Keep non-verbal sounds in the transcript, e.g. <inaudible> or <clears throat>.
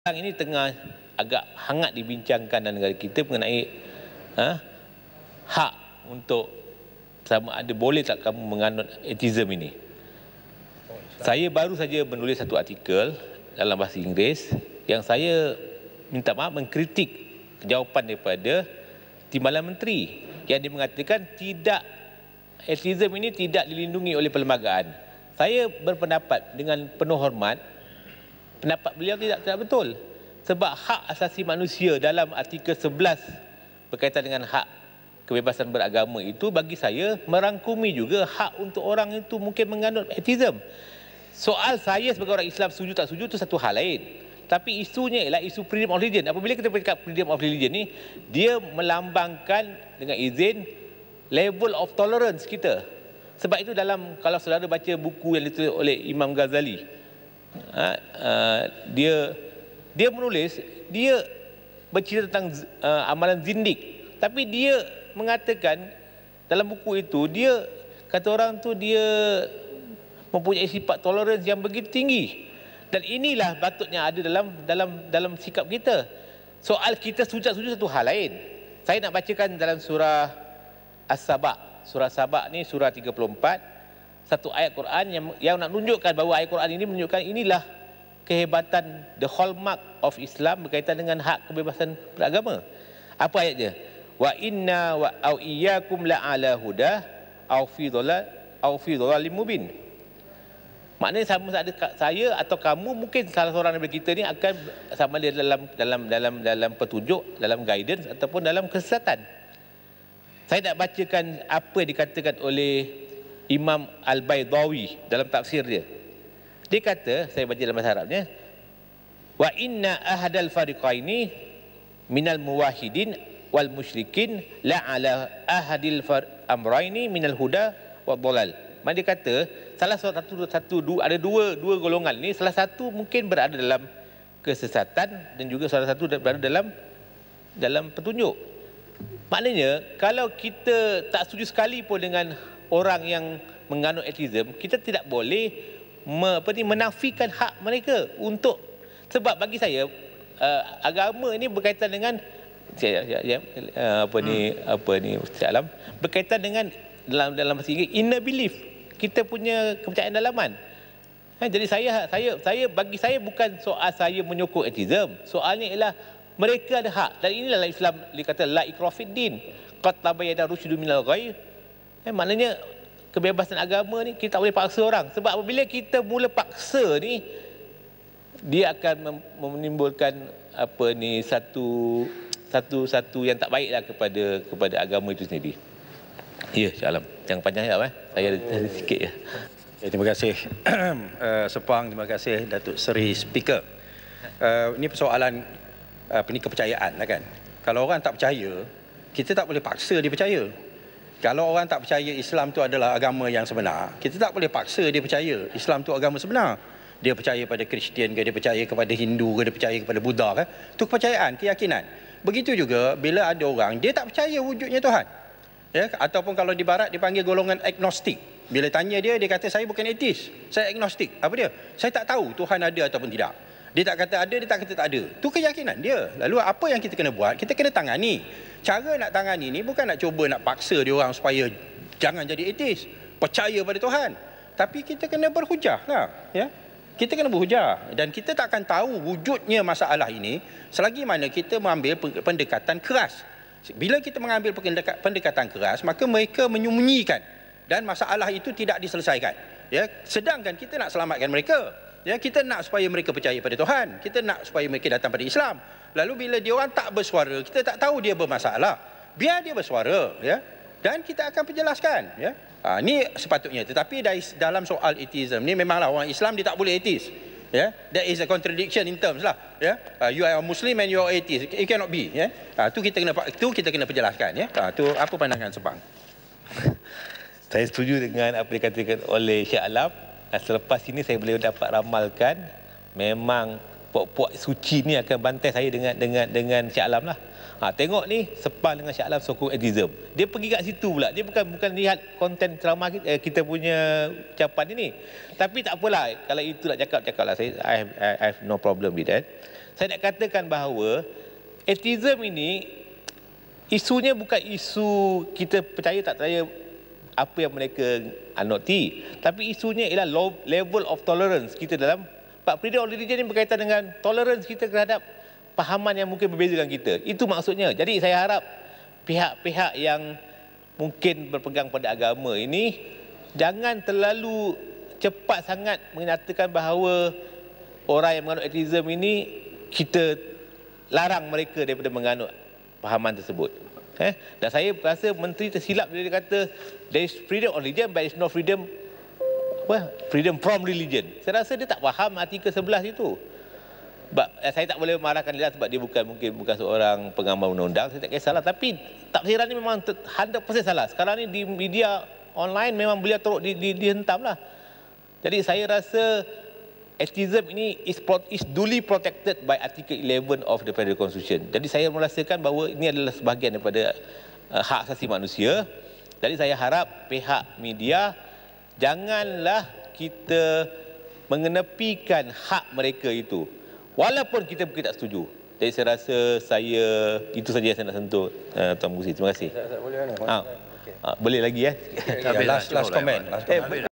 Sekarang ini tengah agak hangat dibincangkan dalam negara kita mengenai ha, hak untuk sama ada boleh tak kamu menganut etizm ini. Saya baru saja menulis satu artikel dalam bahasa Inggeris yang saya minta maaf mengkritik jawapan daripada Timbalan Menteri yang dia mengatakan tidak etizm ini tidak dilindungi oleh perlembagaan. Saya berpendapat dengan penuh hormat pendapat beliau tidak tidak betul sebab hak asasi manusia dalam artikel 11 berkaitan dengan hak kebebasan beragama itu bagi saya merangkumi juga hak untuk orang itu mungkin menganut atheism. Soal saya sebagai orang Islam setuju tak setuju itu satu hal lain. Tapi isunya ialah isu freedom of religion. Apabila kita berkata freedom of religion ni, dia melambangkan dengan izin level of tolerance kita. Sebab itu dalam kalau saudara baca buku yang ditulis oleh Imam Ghazali, ha, uh, dia dia menulis dia bercerita tentang uh, amalan zindik tapi dia mengatakan dalam buku itu dia kata orang tu dia mempunyai sifat tolerans yang begitu tinggi dan inilah batutnya ada dalam dalam dalam sikap kita soal kita sujud-sujud satu hal lain saya nak bacakan dalam surah as-saba surah sabak ni surah 34 satu ayat Quran yang yang nak tunjukkan bahawa ayat Quran ini menunjukkan inilah kehebatan the hallmark of Islam berkaitan dengan hak kebebasan beragama. Apa ayatnya? Wa inna wa au iyyakum la ala huda au fi dhalal au fi dhalalim mubin. Maknanya sama ada saya atau kamu mungkin salah seorang daripada kita ni akan sama dia dalam dalam dalam dalam petunjuk, dalam guidance ataupun dalam kesesatan. Saya nak bacakan apa yang dikatakan oleh Imam Al-Baydawi dalam tafsir dia. Dia kata, saya baca dalam bahasa Arabnya, wa inna ahdal fariqaini minal muwahidin wal musyrikin la ala ahadil far amraini minal huda wa dhalal. Maksud dia kata, salah satu satu, satu du, ada dua dua golongan ni, salah satu mungkin berada dalam kesesatan dan juga salah satu berada dalam dalam petunjuk. Maknanya kalau kita tak setuju sekali pun dengan orang yang menganut etizm, kita tidak boleh me, apa ini, menafikan hak mereka untuk sebab bagi saya uh, agama ini berkaitan dengan ya, ya, ya, ya uh, apa ni hmm. apa ni Ustaz Alam berkaitan dengan dalam dalam bahasa Inggeris inner belief kita punya kepercayaan dalaman. Ha, jadi saya saya saya bagi saya bukan soal saya menyokong etizm. Soalnya ialah mereka ada hak dan inilah lah Islam dia laik rofidin kata din qad tabayyana rusyidu minal ghayr Eh, maknanya kebebasan agama ni kita tak boleh paksa orang. Sebab apabila kita mula paksa ni, dia akan menimbulkan apa ni satu satu satu yang tak baiklah kepada kepada agama itu sendiri. Ya, salam. Yang panjang ya, eh? saya ada, ada sikit ya. ya terima kasih uh, <clears throat> Sepang, terima kasih Datuk Seri Speaker. Uh, ini persoalan uh, ini kepercayaan lah kan. Kalau orang tak percaya, kita tak boleh paksa dia percaya kalau orang tak percaya Islam itu adalah agama yang sebenar, kita tak boleh paksa dia percaya Islam itu agama sebenar. Dia percaya pada Kristian ke, dia percaya kepada Hindu ke, dia percaya kepada Buddha ke. Itu kepercayaan, keyakinan. Begitu juga bila ada orang, dia tak percaya wujudnya Tuhan. Ya, ataupun kalau di barat dipanggil golongan agnostik. Bila tanya dia, dia kata saya bukan etis, saya agnostik. Apa dia? Saya tak tahu Tuhan ada ataupun tidak. Dia tak kata ada, dia tak kata tak ada. Itu keyakinan dia. Lalu apa yang kita kena buat? Kita kena tangani. Cara nak tangani ni bukan nak cuba nak paksa dia orang supaya jangan jadi etis. Percaya pada Tuhan. Tapi kita kena berhujah lah. Ya? Kita kena berhujah. Dan kita tak akan tahu wujudnya masalah ini selagi mana kita mengambil pendekatan keras. Bila kita mengambil pendekatan keras, maka mereka menyembunyikan. Dan masalah itu tidak diselesaikan. Ya? Sedangkan kita nak selamatkan mereka. Mereka. Ya, kita nak supaya mereka percaya pada Tuhan. Kita nak supaya mereka datang pada Islam. Lalu bila dia orang tak bersuara, kita tak tahu dia bermasalah. Biar dia bersuara, ya. Dan kita akan penjelaskan, ya. Ha, ini sepatutnya. Tetapi dalam soal atheism ni memanglah orang Islam dia tak boleh etis, Ya. That is a contradiction in terms lah, ya. Ha, you are a Muslim and you are atheist. It cannot be, ya. Ha, tu kita kena tu kita kena penjelaskan, ya. Ha, tu apa pandangan sebang? <laughs> Saya setuju dengan apa yang dikatakan oleh Syekh Alam. Ah, selepas ini saya boleh dapat ramalkan memang puak-puak suci ni akan bantai saya dengan dengan dengan Syah Alam lah. Ha, tengok ni sepal dengan Syah Alam sokong Edism. Dia pergi kat situ pula. Dia bukan bukan lihat konten ceramah kita, eh, kita punya ucapan ini. Tapi tak apalah kalau itu nak cakap cakaplah saya I have, I have no problem with that. Saya nak katakan bahawa Atheism ini isunya bukan isu kita percaya tak percaya apa yang mereka anoti. Ah, Tapi isunya ialah low level of tolerance kita dalam Pak Prida Olivier ini berkaitan dengan tolerance kita terhadap pahaman yang mungkin berbeza dengan kita. Itu maksudnya. Jadi saya harap pihak-pihak yang mungkin berpegang pada agama ini jangan terlalu cepat sangat menyatakan bahawa orang yang menganut atheism ini kita larang mereka daripada menganut pahaman tersebut. Eh? Dan saya rasa menteri tersilap bila dia kata there is freedom of religion but there is no freedom apa? freedom from religion. Saya rasa dia tak faham artikel 11 itu. Sebab eh, saya tak boleh marahkan dia lah sebab dia bukan mungkin bukan seorang pengamal undang-undang. Saya tak salah, Tapi takdiran ni memang 100% salah. Sekarang ni di media online memang beliau teruk di, di, dihentam lah. Jadi saya rasa atheism ini is, pro, is duly protected by Article 11 of the Federal Constitution. Jadi saya merasakan bahawa ini adalah sebahagian daripada uh, hak asasi manusia. Jadi saya harap pihak media janganlah kita mengenepikan hak mereka itu. Walaupun kita mungkin tak setuju. Jadi saya rasa saya itu saja yang saya nak sentuh uh, Tuan Musi. Terima kasih. Tak, boleh, kan? ha. Ah. Okay. Ha. Ah, boleh lagi ya. Eh? Okay, lah. last, last lah. comment. Last eh, comment. Eh,